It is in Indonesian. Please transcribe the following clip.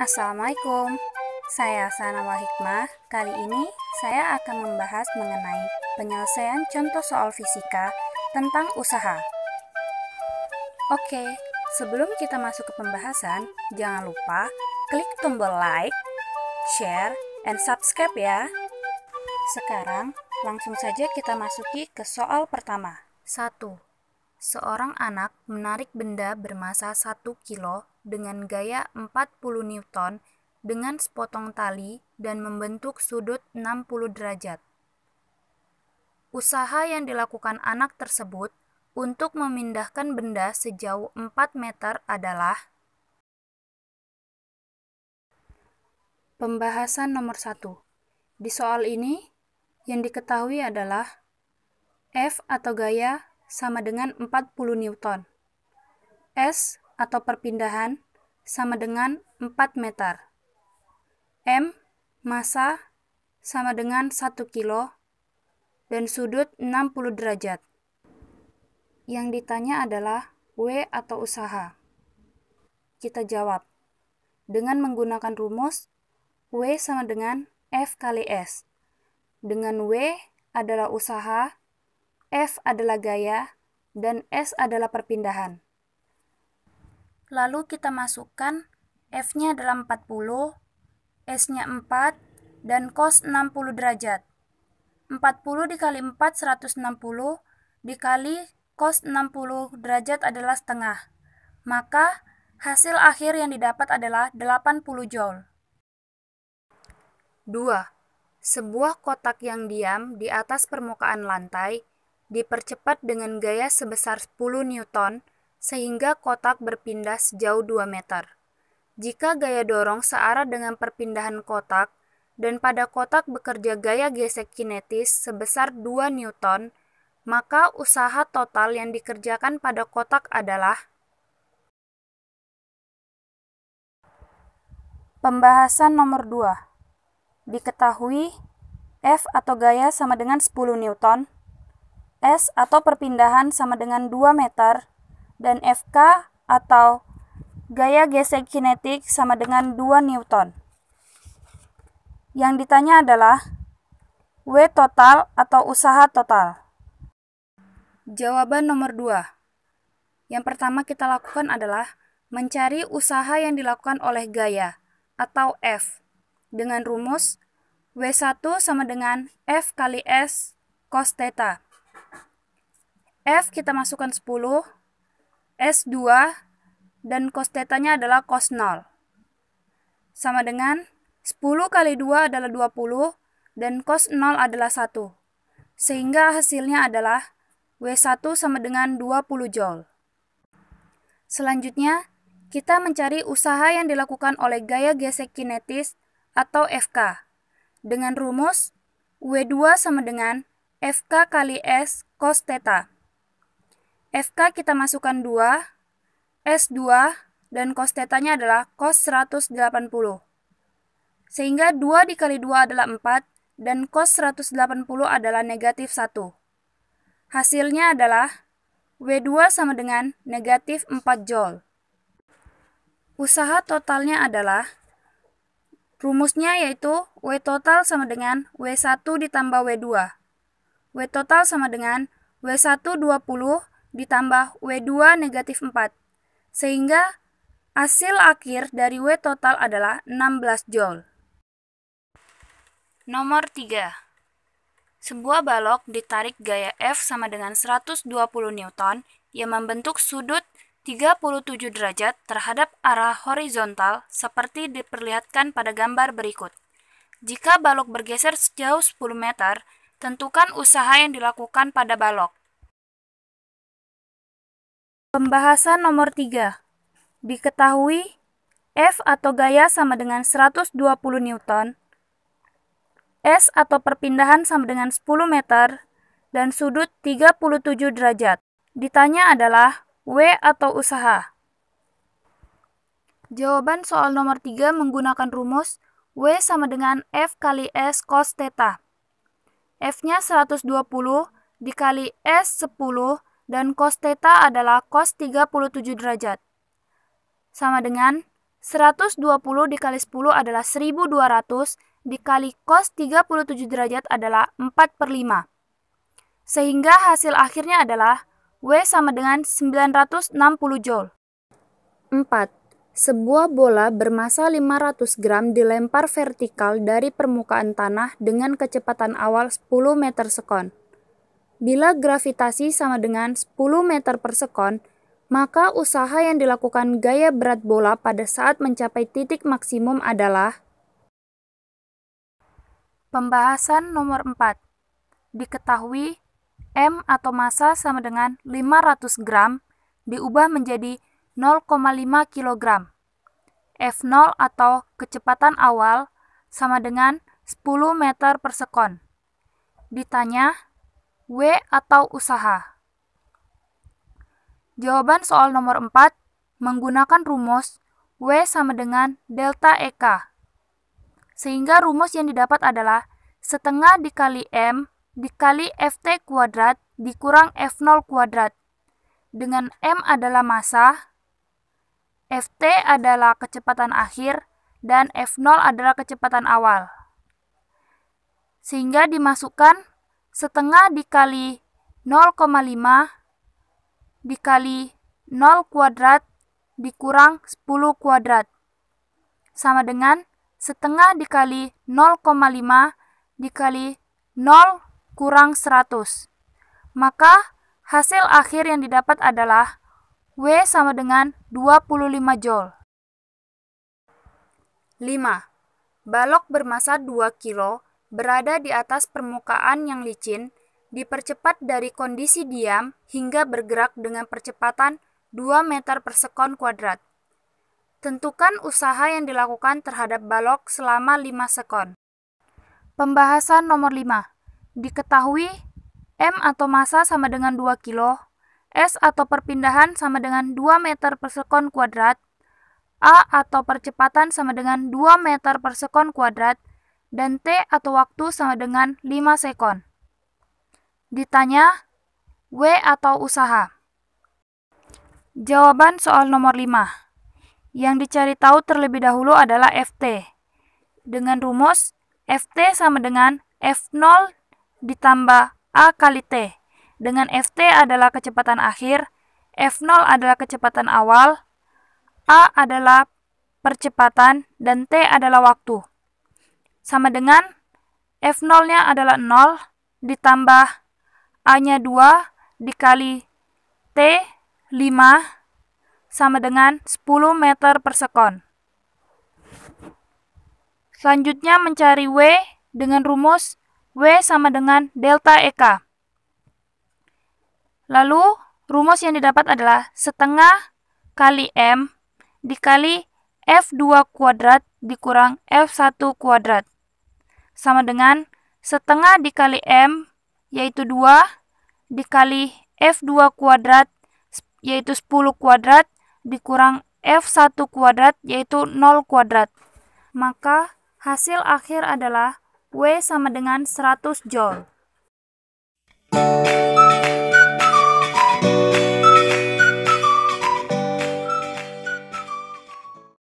Assalamualaikum, saya Sana Wahikmah. Kali ini saya akan membahas mengenai penyelesaian contoh soal fisika tentang usaha. Oke, sebelum kita masuk ke pembahasan, jangan lupa klik tombol like, share, and subscribe ya. Sekarang, langsung saja kita masuki ke soal pertama. 1. Seorang anak menarik benda bermassa 1 kilo dengan gaya 40 Newton dengan sepotong tali dan membentuk sudut 60 derajat. Usaha yang dilakukan anak tersebut untuk memindahkan benda sejauh 4 meter adalah Pembahasan nomor satu. Di soal ini, yang diketahui adalah F atau gaya sama dengan 40 Newton. S atau perpindahan sama dengan 4 meter. M massa sama dengan 1 kilo dan sudut 60 derajat. Yang ditanya adalah W atau usaha. Kita jawab dengan menggunakan rumus W sama dengan F kali S. Dengan W adalah usaha, F adalah gaya, dan S adalah perpindahan. Lalu kita masukkan F-nya adalah 40, S-nya 4, dan cos 60 derajat. 40 dikali 4 160 dikali cos 60 derajat adalah setengah. Maka hasil akhir yang didapat adalah 80 joule. 2. Sebuah kotak yang diam di atas permukaan lantai dipercepat dengan gaya sebesar 10 newton sehingga kotak berpindah sejauh 2 meter. Jika gaya dorong searah dengan perpindahan kotak, dan pada kotak bekerja gaya gesek kinetis sebesar 2 Newton, maka usaha total yang dikerjakan pada kotak adalah Pembahasan nomor 2 Diketahui F atau gaya sama dengan 10 Newton, S atau perpindahan sama dengan 2 meter, dan FK atau gaya gesek kinetik sama dengan 2 Newton. Yang ditanya adalah W total atau usaha total. Jawaban nomor 2. Yang pertama kita lakukan adalah mencari usaha yang dilakukan oleh gaya atau F dengan rumus W1 sama dengan F kali S cos theta. F kita masukkan 10, S2 dan cos tetanya adalah cos 0. Sama dengan 10 kali 2 adalah 20 dan cos 0 adalah 1. Sehingga hasilnya adalah W1 sama dengan 20 Joule. Selanjutnya, kita mencari usaha yang dilakukan oleh gaya gesek kinetis atau FK dengan rumus W2 sama dengan FK kali S cos theta. FK kita masukkan 2, S2, dan cos tetanya adalah cos 180. Sehingga 2 dikali 2 adalah 4, dan cos 180 adalah negatif 1. Hasilnya adalah W2 sama dengan negatif 4 Joule. Usaha totalnya adalah Rumusnya yaitu W total sama dengan W1 ditambah W2. W total sama dengan W1 20 ditambah W2 negatif 4, sehingga hasil akhir dari W total adalah 16 Joule. Nomor 3. Sebuah balok ditarik gaya F sama dengan 120 Newton yang membentuk sudut 37 derajat terhadap arah horizontal seperti diperlihatkan pada gambar berikut. Jika balok bergeser sejauh 10 meter, tentukan usaha yang dilakukan pada balok. Pembahasan nomor 3. Diketahui F atau gaya sama dengan 120 Newton, S atau perpindahan sama dengan 10 meter, dan sudut 37 derajat. Ditanya adalah W atau usaha. Jawaban soal nomor 3 menggunakan rumus W sama dengan F kali S cos theta. F-nya 120 dikali S 10 dan cos theta adalah cos 37 derajat. Sama dengan 120 dikali 10 adalah 1200 dikali cos 37 derajat adalah 4 per 5. Sehingga hasil akhirnya adalah W sama dengan 960 Joule. 4. Sebuah bola bermassa 500 gram dilempar vertikal dari permukaan tanah dengan kecepatan awal 10 meter sekon. Bila gravitasi sama dengan 10 meter per sekon, maka usaha yang dilakukan gaya berat bola pada saat mencapai titik maksimum adalah Pembahasan nomor 4 Diketahui M atau massa sama dengan 500 gram diubah menjadi 0,5 kg. F0 atau kecepatan awal sama dengan 10 meter per sekon. Ditanya W atau usaha? Jawaban soal nomor 4 menggunakan rumus W sama dengan delta EK. Sehingga rumus yang didapat adalah setengah dikali M dikali FT kuadrat dikurang F0 kuadrat. Dengan M adalah massa, FT adalah kecepatan akhir, dan F0 adalah kecepatan awal. Sehingga dimasukkan setengah dikali 0,5 dikali 0 kuadrat dikurang 10 kuadrat sama dengan setengah dikali 0,5 dikali 0 kurang 100. Maka hasil akhir yang didapat adalah W sama dengan 25 Joule. 5. Balok bermassa 2 kilo berada di atas permukaan yang licin dipercepat dari kondisi diam hingga bergerak dengan percepatan 2 meter per sekon kuadrat. Tentukan usaha yang dilakukan terhadap balok selama 5 sekon. Pembahasan nomor 5. Diketahui M atau massa sama dengan 2 kilo, S atau perpindahan sama dengan 2 meter per sekon kuadrat, A atau percepatan sama dengan 2 meter per sekon kuadrat, dan T atau waktu sama dengan 5 sekon. Ditanya W atau usaha. Jawaban soal nomor 5. Yang dicari tahu terlebih dahulu adalah FT. Dengan rumus FT sama dengan F0 ditambah A kali T. Dengan FT adalah kecepatan akhir, F0 adalah kecepatan awal, A adalah percepatan, dan T adalah waktu sama dengan F0-nya adalah 0 ditambah A-nya 2 dikali T 5 sama dengan 10 meter per sekon. Selanjutnya mencari W dengan rumus W sama dengan delta EK. Lalu rumus yang didapat adalah setengah kali M dikali F2 kuadrat dikurang F1 kuadrat sama dengan setengah dikali M yaitu 2 dikali F2 kuadrat yaitu 10 kuadrat dikurang F1 kuadrat yaitu 0 kuadrat. Maka hasil akhir adalah W sama dengan 100 Joule.